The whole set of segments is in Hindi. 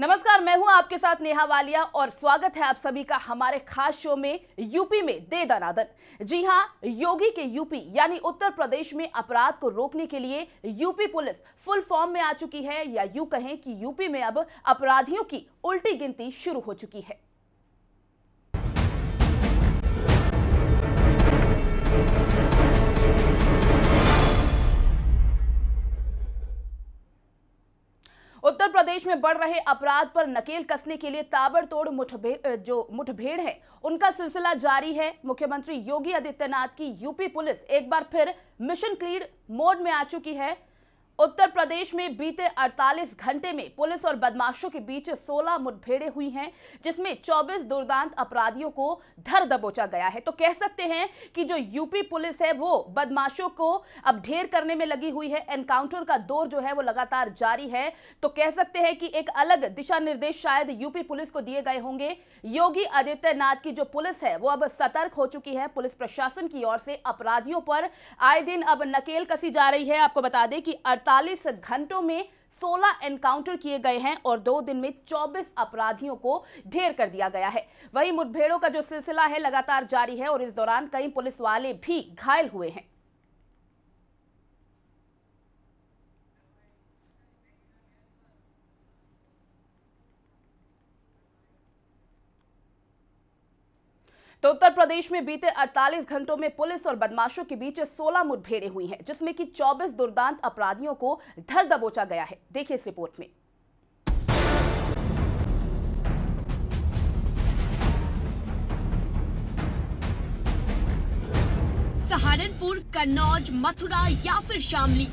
नमस्कार मैं हूं आपके साथ नेहा वालिया और स्वागत है आप सभी का हमारे खास शो में यूपी में दे दनादन जी हां योगी के यूपी यानी उत्तर प्रदेश में अपराध को रोकने के लिए यूपी पुलिस फुल फॉर्म में आ चुकी है या यूं कहें कि यूपी में अब अपराधियों की उल्टी गिनती शुरू हो चुकी है प्रदेश में बढ़ रहे अपराध पर नकेल कसने के लिए ताबड़तोड़ मुठभेड़ जो मुठभेड़ है उनका सिलसिला जारी है मुख्यमंत्री योगी आदित्यनाथ की यूपी पुलिस एक बार फिर मिशन क्लीड मोड में आ चुकी है उत्तर प्रदेश में बीते 48 घंटे में पुलिस और बदमाशों के बीच 16 मुठभेड़ें हुई हैं जिसमें 24 दुर्दांत अपराधियों को धर दबोचा गया है तो कह सकते हैं कि जो यूपी पुलिस है वो बदमाशों को अब ढेर करने में लगी हुई है एनकाउंटर का दौर जो है वो लगातार जारी है तो कह सकते हैं कि एक अलग दिशा निर्देश शायद यूपी पुलिस को दिए गए होंगे योगी आदित्यनाथ की जो पुलिस है वो अब सतर्क हो चुकी है पुलिस प्रशासन की ओर से अपराधियों पर आए दिन अब नकेल कसी जा रही है आपको बता दें कि 48 घंटों में 16 एनकाउंटर किए गए हैं और दो दिन में 24 अपराधियों को ढेर कर दिया गया है वहीं मुठभेड़ों का जो सिलसिला है लगातार जारी है और इस दौरान कई पुलिस वाले भी घायल हुए हैं तो उत्तर प्रदेश में बीते 48 घंटों में पुलिस और बदमाशों के बीच 16 मुठभेड़ें हुई हैं जिसमें कि 24 दुर्दांत अपराधियों को धर दबोचा गया है देखिए इस रिपोर्ट में सहारनपुर कन्नौज मथुरा या फिर शामली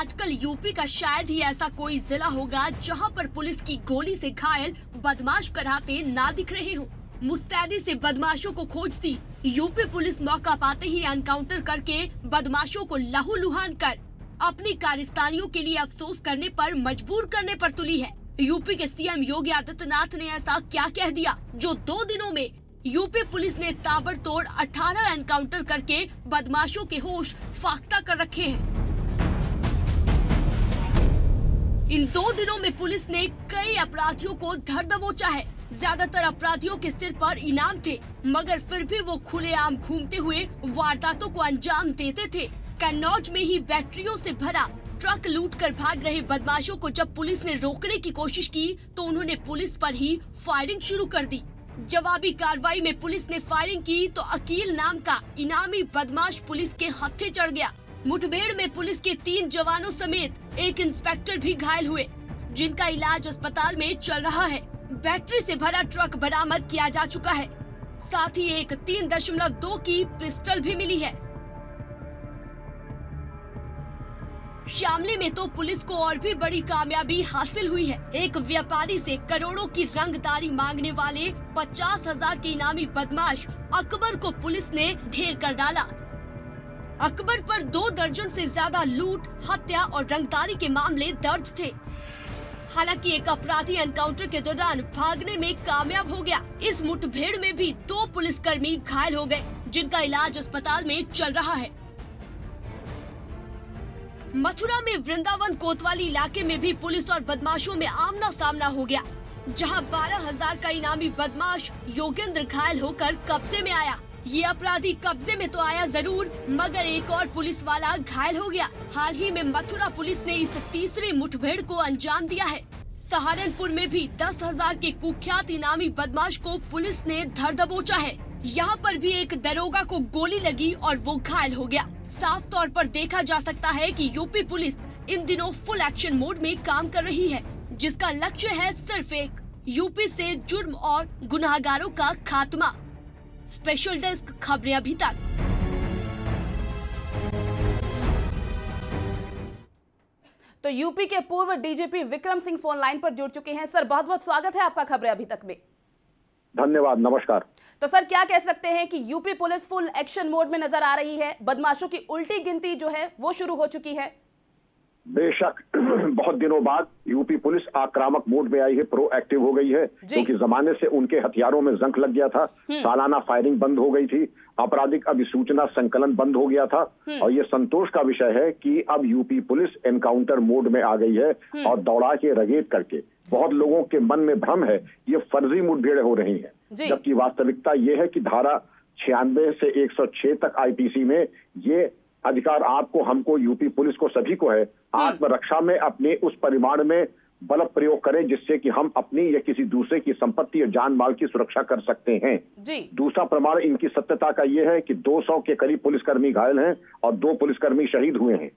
आजकल यूपी का शायद ही ऐसा कोई जिला होगा जहां पर पुलिस की गोली से घायल बदमाश कराते ना दिख रहे हूँ मुस्तैदी से बदमाशों को खोजती यूपी पुलिस मौका पाते ही एनकाउंटर करके बदमाशों को लहूलुहान कर अपनी कारिस्तानियों के लिए अफसोस करने पर मजबूर करने पर तुली है यूपी के सीएम योगी आदित्यनाथ ने ऐसा क्या कह दिया जो दो दिनों में यूपी पुलिस ने ताबड़तोड़ 18 एनकाउंटर करके बदमाशों के होश फाख्ता कर रखे हैं इन दो दिनों में पुलिस ने कई अपराधियों को धर दबोचा है ज्यादातर अपराधियों के सिर पर इनाम थे मगर फिर भी वो खुलेआम घूमते हुए वारदातों को अंजाम देते थे कन्नौज में ही बैटरियों से भरा ट्रक लूट कर भाग रहे बदमाशों को जब पुलिस ने रोकने की कोशिश की तो उन्होंने पुलिस पर ही फायरिंग शुरू कर दी जवाबी कार्रवाई में पुलिस ने फायरिंग की तो अकील नाम का इनामी बदमाश पुलिस के हत्थे चढ़ गया मुठभेड़ में पुलिस के तीन जवानों समेत एक इंस्पेक्टर भी घायल हुए जिनका इलाज अस्पताल में चल रहा है बैटरी से भरा ट्रक बरामद किया जा चुका है साथ ही एक तीन दशमलव दो की पिस्टल भी मिली है शामली में तो पुलिस को और भी बड़ी कामयाबी हासिल हुई है एक व्यापारी से करोड़ों की रंगदारी मांगने वाले पचास हजार के इनामी बदमाश अकबर को पुलिस ने ढेर कर डाला अकबर पर दो दर्जन से ज्यादा लूट हत्या और रंगदारी के मामले दर्ज थे हालांकि एक अपराधी एनकाउंटर के दौरान भागने में कामयाब हो गया इस मुठभेड़ में भी दो पुलिसकर्मी घायल हो गए जिनका इलाज अस्पताल में चल रहा है मथुरा में वृंदावन कोतवाली इलाके में भी पुलिस और बदमाशों में आमना सामना हो गया जहां बारह हजार का इनामी बदमाश योगेंद्र घायल होकर कब्जे में आया ये अपराधी कब्जे में तो आया जरूर मगर एक और पुलिस वाला घायल हो गया हाल ही में मथुरा पुलिस ने इस तीसरे मुठभेड़ को अंजाम दिया है सहारनपुर में भी दस हजार के कुख्यात इनामी बदमाश को पुलिस ने धर दबोचा है यहाँ पर भी एक दरोगा को गोली लगी और वो घायल हो गया साफ तौर पर देखा जा सकता है कि यूपी पुलिस इन दिनों फुल एक्शन मोड में काम कर रही है जिसका लक्ष्य है सिर्फ एक यूपी से जुर्म और गुनाहगारों का खात्मा स्पेशल डेस्क खबरें अभी तक तो यूपी के पूर्व DGP Vikram Singh phone line पर जुड़ चुके हैं सर बहुत बहुत स्वागत है आपका खबरें अभी तक में धन्यवाद नमस्कार तो सर क्या कह सकते हैं कि UP police full action mode में नजर आ रही है बदमाशों की उल्टी गिनती जो है वो शुरू हो चुकी है बेशक बहुत दिनों बाद यूपी पुलिस आक्रामक मोड में आई है प्रोएक्टिव हो गई है क्योंकि जमाने से उनके हथियारों में जंक लग गया था हम्म। सालाना फायरिंग बंद हो गई थी आपराधिक अभिसूचना संकलन बंद हो गया था हम्म। और ये संतोष का विषय है कि अब यूपी पुलिस एनकाउंटर मोड में आ गई है हम्म। और दौड़ा के रगेट करके बहुत लोगों के मन में भ्रम है ये फर्जी मुठभेड़ हो रही है जबकि वास्तविकता ये है की धारा छियानवे से एक तक आई में ये अधिकार आपको हमको यूपी पुलिस को सभी को है हम्म। आत्मरक्षा में अपने उस परिमाण में बल प्रयोग करें जिससे कि हम अपनी या किसी दूसरे की संपत्ति या जान माल की सुरक्षा कर सकते हैं दूसरा प्रमाण इनकी सत्यता का ये है कि 200 के करीब पुलिसकर्मी घायल हैं और दो पुलिसकर्मी शहीद हुए हैं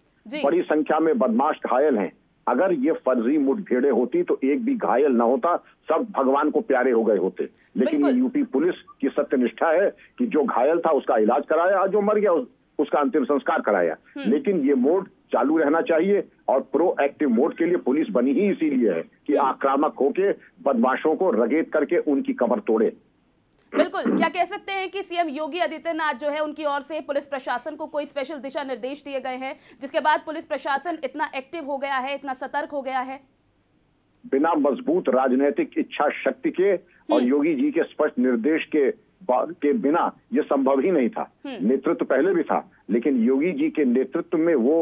बड़ी संख्या में बदमाश घायल हैं अगर ये फर्जी मुठभेड़े होती तो एक भी घायल ना होता सब भगवान को प्यारे हो गए होते लेकिन ये यूपी पुलिस की सत्यनिष्ठा है कि जो घायल था उसका इलाज कराया जो मर गया उसका अंतिम संस्कार कराया हम्म। लेकिन ये मोड चालू रहना चाहिए और प्रो एक्टिव मोड के लिए पुलिस बनी ही इसीलिए है कि हम्म। आक्रामक होके बदमाशों को रगेत करके उनकी कमर तोड़े बिल्कुल क्या कह सकते हैं कि सीएम योगी आदित्यनाथ जो है उनकी ओर से पुलिस प्रशासन को कोई स्पेशल दिशा निर्देश दिए गए हैं जिसके बाद पुलिस प्रशासन इतना एक्टिव हो गया है इतना सतर्क हो गया है बिना मजबूत राजनीतिक इच्छा शक्ति के और हम्म। योगी जी के स्पष्ट निर्देश के के बिना ये संभव ही नहीं था हम्म। नेतृत्व पहले भी था लेकिन योगी जी के नेतृत्व में वो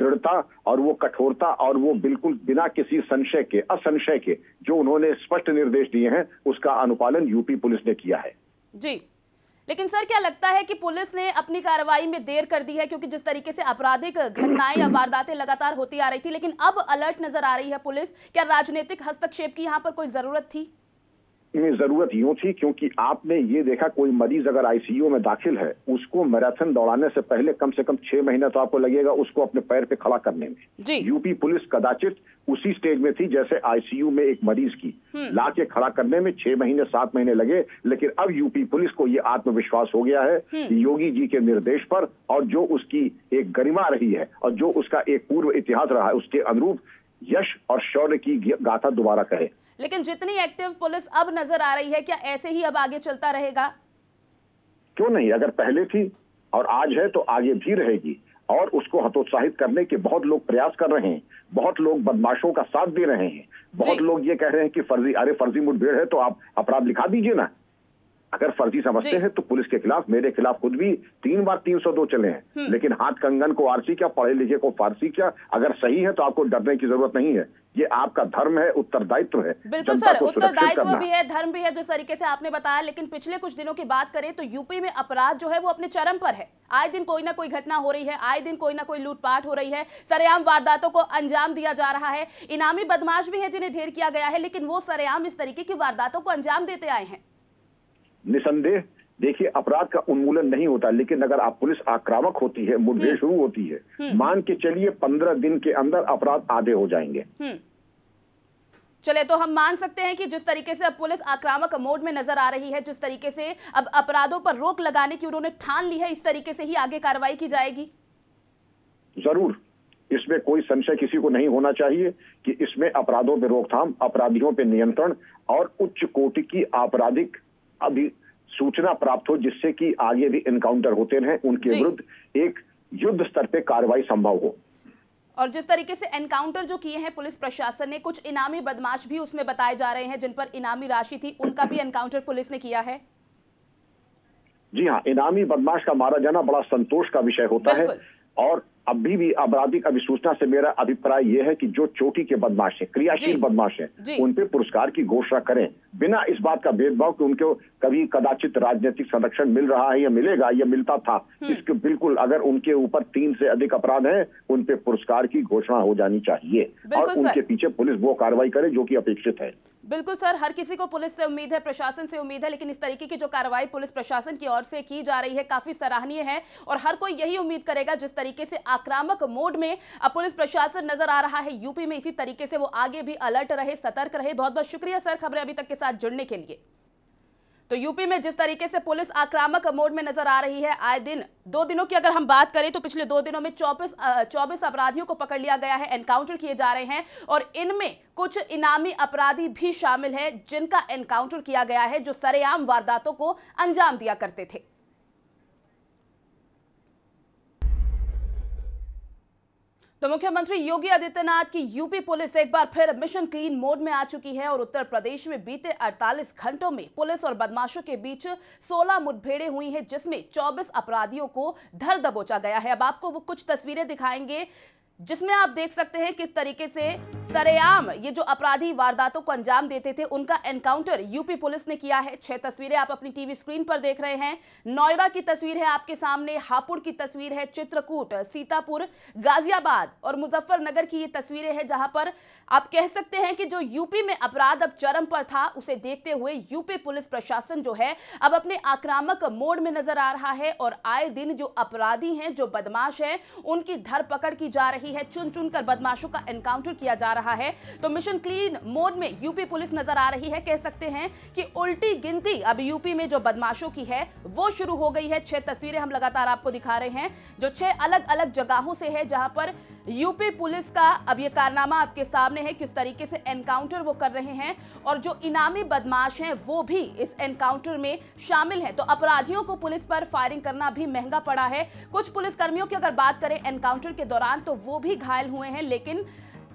दृढ़ता और वो कठोरता और वो बिल्कुल बिना किसी संशय के असंशय के जो उन्होंने स्पष्ट निर्देश दिए हैं उसका अनुपालन यूपी पुलिस ने किया है जी लेकिन सर क्या लगता है कि पुलिस ने अपनी कार्रवाई में देर कर दी है क्योंकि जिस तरीके से आपराधिक घटनाएं या वारदातें लगातार होती आ रही थी लेकिन अब अलर्ट नजर आ रही है पुलिस क्या राजनीतिक हस्तक्षेप की यहाँ पर कोई जरूरत थी में जरूरत यूं थी क्योंकि आपने ये देखा कोई मरीज अगर आईसीयू में दाखिल है उसको मैराथन दौड़ाने से पहले कम से कम छह महीना तो आपको लगेगा उसको अपने पैर पे खड़ा करने में यूपी पुलिस कदाचित उसी स्टेज में थी जैसे आईसीयू में एक मरीज की हम्म। ला के खड़ा करने में छह महीने सात महीने लगे लेकिन अब यूपी पुलिस को ये आत्मविश्वास हो गया है हम्म। योगी जी के निर्देश पर और जो उसकी एक गरिमा रही है और जो उसका एक पूर्व इतिहास रहा है उसके अनुरूप यश और शौर्य की गाथा दोबारा कहे लेकिन जितनी एक्टिव पुलिस अब नजर आ रही है क्या ऐसे ही अब आगे चलता रहेगा क्यों नहीं अगर पहले थी और आज है तो आगे भी रहेगी और उसको हतोत्साहित करने के बहुत लोग प्रयास कर रहे हैं बहुत लोग बदमाशों का साथ दे रहे हैं बहुत लोग ये कह रहे हैं कि फर्जी अरे फर्जी मुठभेड़ है तो आप अपराध लिखा दीजिए ना अगर फर्जी समझते हैं तो पुलिस के खिलाफ मेरे खिलाफ खुद भी तीन बार तीन सौ दो चले हैं हम्म। लेकिन हाथ कंगन को आरसी क्या पढ़े लिखे को फारसी क्या अगर सही है तो आपको डरने की जरूरत नहीं है ये आपका धर्म है उत्तरदायित्व है बिल्कुल सर उत्तरदायित्व भी है धर्म भी है जिस तरीके से आपने बताया लेकिन पिछले कुछ दिनों की बात करें तो यूपी में अपराध जो है वो अपने चरम पर है आए दिन कोई ना कोई घटना हो रही है आए दिन कोई ना कोई लूटपाट हो रही है सरेआम वारदातों को अंजाम दिया जा रहा है इनामी बदमाश भी है जिन्हें ढेर किया गया है लेकिन वो सरेआम इस तरीके की वारदातों को अंजाम देते आए हैं निसंदेह देखिए अपराध का उन्मूलन नहीं होता लेकिन अगर आप पुलिस आक्रामक होती है मुठभेड़ हम्म। शुरू होती है हम्म। मान के चलिए पंद्रह दिन के अंदर अपराध आधे हो जाएंगे हम्म। चले तो हम मान सकते हैं कि जिस तरीके से अब पुलिस आक्रामक मोड में नजर आ रही है जिस तरीके से अब अपराधों पर रोक लगाने की उन्होंने ठान ली है इस तरीके से ही आगे कार्रवाई की जाएगी जरूर इसमें कोई संशय किसी को नहीं होना चाहिए कि इसमें अपराधों पर रोकथाम अपराधियों पर नियंत्रण और उच्च कोटि की आपराधिक अभी सूचना प्राप्त हो जिससे कि आगे भी इनकाउंटर होते रहे उनके विरुद्ध एक युद्ध स्तर पे कार्रवाई संभव हो और जिस तरीके से एनकाउंटर जो किए हैं पुलिस प्रशासन ने कुछ इनामी बदमाश भी उसमें बताए जा रहे हैं जिन पर इनामी राशि थी उनका भी एनकाउंटर पुलिस ने किया है जी हाँ इनामी बदमाश का मारा जाना बड़ा संतोष का विषय होता है और अभी भी आपराधिक अधिसूचना से मेरा अभिप्राय यह है कि जो चोटी के बदमाश है क्रियाशील बदमाश है उन पर पुरस्कार की घोषणा करें बिना इस बात का भेदभाव कि उनके कभी कदाचित राजनीतिक संरक्षण मिल रहा है या मिलेगा या मिलता था हम्म। इसके बिल्कुल अगर उनके ऊपर तीन से अधिक अपराध हैं उन पे पुरस्कार की घोषणा हो जानी चाहिए और उनके पीछे पुलिस वो कार्रवाई करे जो की अपेक्षित है बिल्कुल सर हर किसी को पुलिस से उम्मीद है प्रशासन से उम्मीद है लेकिन इस तरीके की जो कार्रवाई पुलिस प्रशासन की ओर से की जा रही है काफी सराहनीय है और हर कोई यही उम्मीद करेगा जिस तरीके से आक्रामक मोड में अब पुलिस प्रशासन नजर आ रहा है यूपी में इसी तरीके से वो आगे भी अलर्ट रहे सतर्क रहे बहुत बहुत शुक्रिया सर खबरें अभी तक के साथ जुड़ने के लिए तो यूपी में जिस तरीके से पुलिस आक्रामक मोड में नजर आ रही है आए दिन दो दिनों की अगर हम बात करें तो पिछले दो दिनों में चौबीस चौबीस अपराधियों को पकड़ लिया गया है एनकाउंटर किए जा रहे हैं और इनमें कुछ इनामी अपराधी भी शामिल हैं जिनका एनकाउंटर किया गया है जो सरेआम वारदातों को अंजाम दिया करते थे तो मुख्यमंत्री योगी आदित्यनाथ की यूपी पुलिस एक बार फिर मिशन क्लीन मोड में आ चुकी है और उत्तर प्रदेश में बीते 48 घंटों में पुलिस और बदमाशों के बीच 16 मुठभेड़ें हुई हैं जिसमें 24 अपराधियों को धर दबोचा गया है अब आपको वो कुछ तस्वीरें दिखाएंगे जिसमें आप देख सकते हैं किस तरीके से सरेआम ये जो अपराधी वारदातों को अंजाम देते थे उनका एनकाउंटर यूपी पुलिस ने किया है छह तस्वीरें आप अपनी टीवी स्क्रीन पर देख रहे हैं नोएडा की तस्वीर है आपके सामने हापुड़ की तस्वीर है चित्रकूट सीतापुर गाजियाबाद और मुजफ्फरनगर की ये तस्वीरें हैं जहां पर आप कह सकते हैं कि जो यूपी में अपराध अब चरम पर था उसे देखते हुए यूपी पुलिस प्रशासन जो है अब अपने आक्रामक मोड में नजर आ रहा है और आए दिन जो अपराधी हैं जो बदमाश हैं उनकी धरपकड़ की जा रही रही है चुन चुन कर बदमाशों का एनकाउंटर किया जा रहा है तो मिशन क्लीन मोड में यूपी पुलिस नजर आ रही है कह सकते हैं कि उल्टी गिनती अब यूपी में जो बदमाशों की है वो शुरू हो गई है छह तस्वीरें हम लगातार आपको दिखा रहे हैं जो छह अलग अलग जगहों से है जहां पर यूपी पुलिस का अब ये कारनामा आपके सामने है किस तरीके से एनकाउंटर वो कर रहे हैं और जो इनामी बदमाश हैं वो भी इस एनकाउंटर में शामिल हैं तो अपराधियों को पुलिस पर फायरिंग करना भी महंगा पड़ा है कुछ पुलिसकर्मियों की अगर बात करें एनकाउंटर के दौरान तो वो भी घायल हुए हैं लेकिन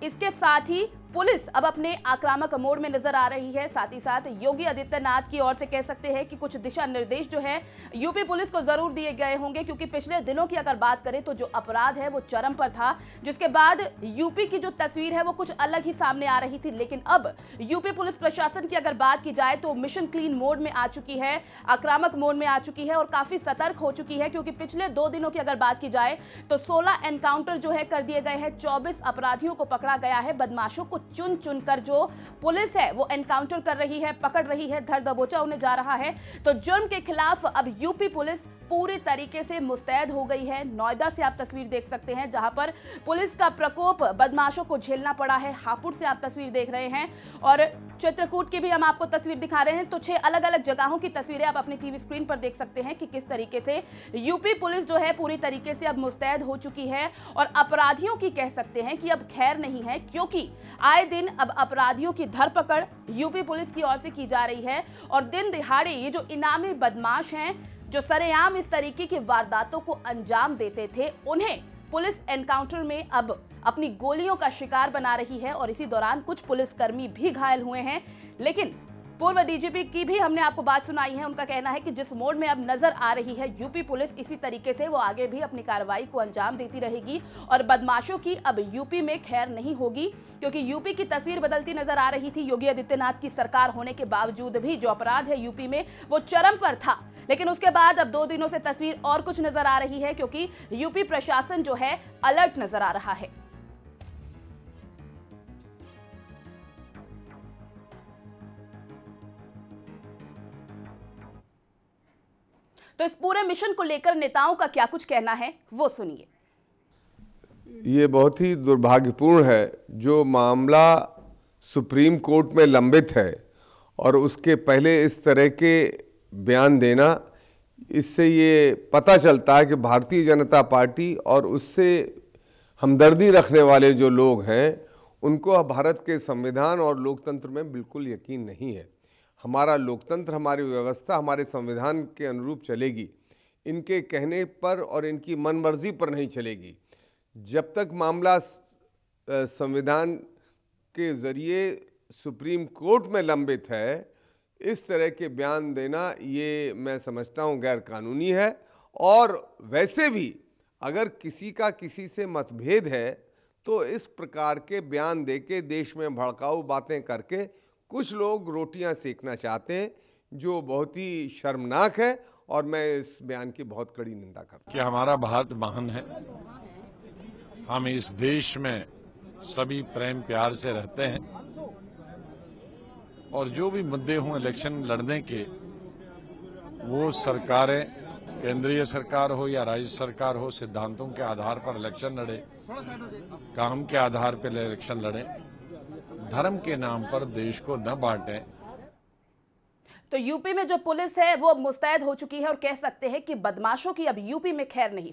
इसके साथ ही पुलिस अब अपने आक्रामक मोड़ में नजर आ रही है साथ ही साथ योगी आदित्यनाथ की ओर से कह सकते हैं कि कुछ दिशा निर्देश जो है यूपी पुलिस को जरूर दिए गए होंगे क्योंकि पिछले दिनों की अगर बात करें तो जो अपराध है वो चरम पर था जिसके बाद यूपी की जो तस्वीर है वो कुछ अलग ही सामने आ रही थी लेकिन अब यूपी पुलिस प्रशासन की अगर बात की जाए तो मिशन क्लीन मोड में आ चुकी है आक्रामक मोड में आ चुकी है और काफी सतर्क हो चुकी है क्योंकि पिछले दो दिनों की अगर बात की जाए तो सोलह एनकाउंटर जो है कर दिए गए हैं चौबीस अपराधियों को पकड़ा गया है बदमाशों को चुन चुन कर जो पुलिस है वो एनकाउंटर कर रही है पकड़ रही है धर दबोचा उन्हें जा रहा है तो जुर्म के खिलाफ अब यूपी पुलिस पूरी तरीके से मुस्तैद हो गई है नोएडा से आप तस्वीर देख सकते हैं जहां पर पुलिस का प्रकोप बदमाशों को झेलना पड़ा है हापुड़ से आप तस्वीर देख रहे हैं और चित्रकूट की भी हम आपको तस्वीर दिखा रहे हैं तो छह अलग अलग जगहों की तस्वीरें आप अपनी टीवी स्क्रीन पर देख सकते हैं कि किस तरीके से यूपी पुलिस जो है पूरी तरीके से अब मुस्तैद हो चुकी है और अपराधियों की कह सकते हैं कि अब खैर नहीं है क्योंकि आए दिन अब अपराधियों की धरपकड़ यूपी पुलिस की ओर से की जा रही है और दिन दिहाड़े ये जो इनामी बदमाश हैं जो सरेआम इस तरीके की वारदातों को अंजाम देते थे उन्हें पुलिस एनकाउंटर में अब अपनी गोलियों का शिकार बना रही है और इसी दौरान कुछ पुलिसकर्मी भी घायल हुए हैं लेकिन पूर्व डीजीपी की भी हमने आपको बात सुनाई है उनका कहना है कि जिस मोड में अब नजर आ रही है यूपी पुलिस इसी तरीके से वो आगे भी अपनी कार्रवाई को अंजाम देती रहेगी और बदमाशों की अब यूपी में खैर नहीं होगी क्योंकि यूपी की तस्वीर बदलती नजर आ रही थी योगी आदित्यनाथ की सरकार होने के बावजूद भी जो अपराध है यूपी में वो चरम पर था लेकिन उसके बाद अब दो दिनों से तस्वीर और कुछ नजर आ रही है क्योंकि यूपी प्रशासन जो है अलर्ट नजर आ रहा है तो इस पूरे मिशन को लेकर नेताओं का क्या कुछ कहना है वो सुनिए ये बहुत ही दुर्भाग्यपूर्ण है जो मामला सुप्रीम कोर्ट में लंबित है और उसके पहले इस तरह के बयान देना इससे ये पता चलता है कि भारतीय जनता पार्टी और उससे हमदर्दी रखने वाले जो लोग हैं उनको भारत के संविधान और लोकतंत्र में बिल्कुल यकीन नहीं है हमारा लोकतंत्र हमारी व्यवस्था हमारे संविधान के अनुरूप चलेगी इनके कहने पर और इनकी मनमर्जी पर नहीं चलेगी जब तक मामला संविधान के ज़रिए सुप्रीम कोर्ट में लंबित है इस तरह के बयान देना ये मैं समझता हूँ गैरकानूनी है और वैसे भी अगर किसी का किसी से मतभेद है तो इस प्रकार के बयान देके देश में भड़काऊ बातें करके कुछ लोग रोटियां सेकना चाहते हैं जो बहुत ही शर्मनाक है और मैं इस बयान की बहुत कड़ी निंदा करता हूँ कि हमारा भारत महान है हम इस देश में सभी प्रेम प्यार से रहते हैं और जो भी मुद्दे हों इलेक्शन लड़ने के वो सरकारें केंद्रीय सरकार हो या राज्य सरकार हो सिद्धांतों के आधार पर इलेक्शन लड़े काम के आधार पर इलेक्शन लड़े धर्म के नाम पर देश को न बांटे तो यूपी में जो पुलिस है वो मुस्तैद हो चुकी है और कह सकते हैं कि बदमाशों की अब यूपी में खैर नहीं